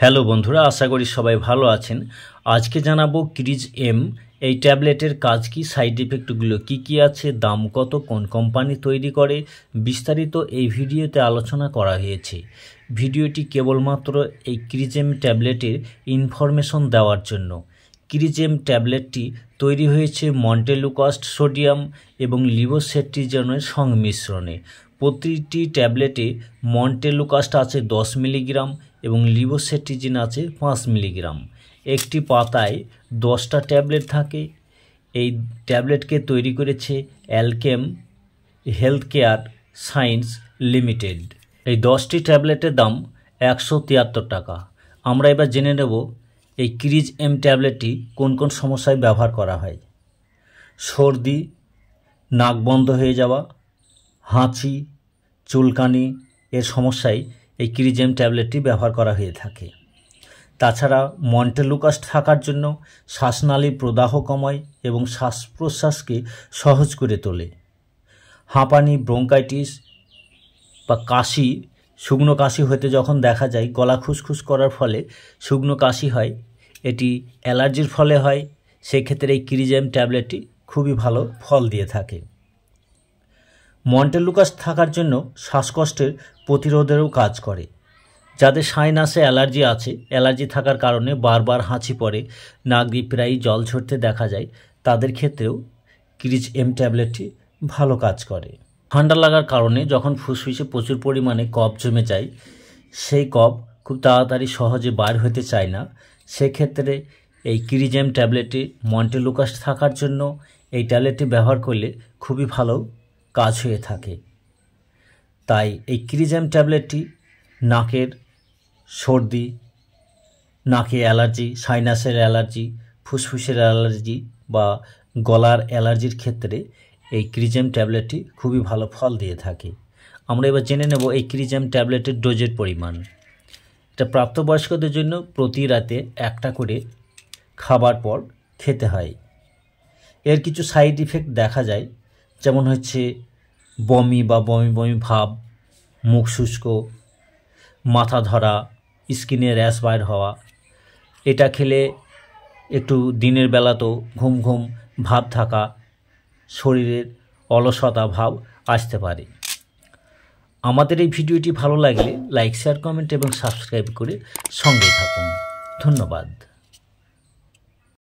hello বন্ধুরা আশা করি সবাই ভালো আছেন আজকে জানাবো ক্রিজ এম এই ট্যাবলেটের কাজ কি সাইড এফেক্টগুলো কি কি আছে দাম কত কোন কোম্পানি তৈরি করে বিস্তারিত এই ভিডিওতে আলোচনা করা হয়েছে ভিডিওটি কেবলমাত্র এই ক্রিজেম ট্যাবলেটের ইনফরমেশন দেওয়ার জন্য ক্রিজেম ট্যাবলেটটি তৈরি হয়েছে মন্টেলুকাস্ট সোডিয়াম এবং লিভোসেট্রিজনের সংমিশ্রণে প্রতিটি ট্যাবলেটে মন্টেলুকাস্ট আছে দশ মিলিগ্রাম এবং লিবোসেটিজিন আছে পাঁচ মিলিগ্রাম একটি পাতায় দশটা ট্যাবলেট থাকে এই ট্যাবলেটকে তৈরি করেছে Alkem health care science limited এই দশটি ট্যাবলেটের দাম একশো তিয়াত্তর টাকা আমরা এবার জেনে নেব এই ক্রিজ এম ট্যাবলেটটি কোন কোন সমস্যায় ব্যবহার করা হয় সর্দি নাক বন্ধ হয়ে যাওয়া হাঁচি চুলকানি এর সমস্যায় এই ক্রিজেম ট্যাবলেটটি ব্যবহার করা হয়ে থাকে তাছাড়া মন্টেলুকাস থাকার জন্য শ্বাসনালী প্রদাহ কমায় এবং শ্বাস প্রশ্বাসকে সহজ করে তোলে হাঁপানি ব্রঙ্কাইটিস বা কাশি শুকনো কাশি হতে যখন দেখা যায় গলা খুসখুস করার ফলে শুকনো কাশি হয় এটি অ্যালার্জির ফলে হয় সেক্ষেত্রে এই ক্রিজেম ট্যাবলেটটি খুবই ভালো ফল দিয়ে থাকে মন্টেলুকাস থাকার জন্য শ্বাসকষ্টের প্রতিরোধেরও কাজ করে যাদের সাইনাসে অ্যালার্জি আছে অ্যালার্জি থাকার কারণে বারবার হাঁচি পড়ে নাক দিয়ে প্রায়ই জল ঝরতে দেখা যায় তাদের ক্ষেত্রেও ক্রিজ এম ট্যাবলেটটি ভালো কাজ করে ঠান্ডা লাগার কারণে যখন ফুসফুসে প্রচুর পরিমাণে কফ জমে যায় সেই কফ খুব তাড়াতাড়ি সহজে বার হতে চায় না সেক্ষেত্রে এই ক্রিজেম ট্যাবলেটটি মন্টেলুকাস থাকার জন্য এই ট্যাবলেটটি ব্যবহার করলে খুবই ভালো কাজ হয়ে থাকে তাই এই ক্রিজাম ট্যাবলেটটি নাকের সর্দি নাকে অ্যালার্জি সাইনাসের অ্যালার্জি ফুসফুসের অ্যালার্জি বা গলার অ্যালার্জির ক্ষেত্রে এই ক্রিজাম ট্যাবলেটটি খুবই ভালো ফল দিয়ে থাকে আমরা এবার জেনে নেব এই ক্রিজাম ট্যাবলেটের ডোজের পরিমাণ এটা প্রাপ্তবয়স্কদের জন্য প্রতি রাতে একটা করে খাবার পর খেতে হয় এর কিছু সাইড ইফেক্ট দেখা যায় যেমন হচ্ছে বমি বা বমি বমি ভাব মুখ শুষ্ক মাথা ধরা স্কিনে র্যাশ বাইর হওয়া এটা খেলে একটু দিনের বেলাতেও ঘুম ঘুম ভাব থাকা শরীরের অলসতা ভাব আসতে পারে আমাদের এই ভিডিওটি ভালো লাগলে লাইক শেয়ার কমেন্ট এবং সাবস্ক্রাইব করে সঙ্গে থাকুন ধন্যবাদ